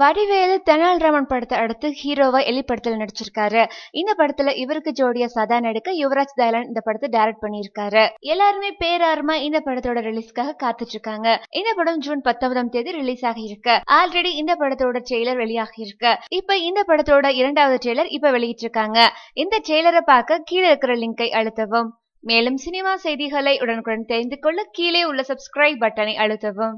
வடிவேலு ரமன் படத்தை அடுத்து ஹீரோவா எலி படத்துல நடிச்சிருக்காரு இந்த படத்துல இவருக்கு ஜோடியா சதா நடிக்க யுவராஜ் தயலான் இந்த படத்தை டைரக்ட் பண்ணிருக்காரு எல்லாருமே பேரார்மா இந்த படத்தோட ரிலீஸ்க்காக காத்துட்டு இருக்காங்க இந்த படம் ஜூன் பத்தொன்பதாம் தேதி ரிலீஸ் ஆகியிருக்கு ஆல்ரெடி இந்த படத்தோட ட்ரெய்லர் வெளியாகி இருக்கு இப்ப இந்த படத்தோட இரண்டாவது ட்ரெய்லர் இப்ப வெளியிட்டிருக்காங்க இந்த ட்ரெய்லரை பார்க்க கீழே இருக்கிற லிங்கை அழுத்தவும் மேலும் சினிமா செய்திகளை உடனுக்குடன் தெரிந்து கொள்ள கீழே உள்ள சப்ஸ்கிரைப் பட்டனை அழுத்தவும்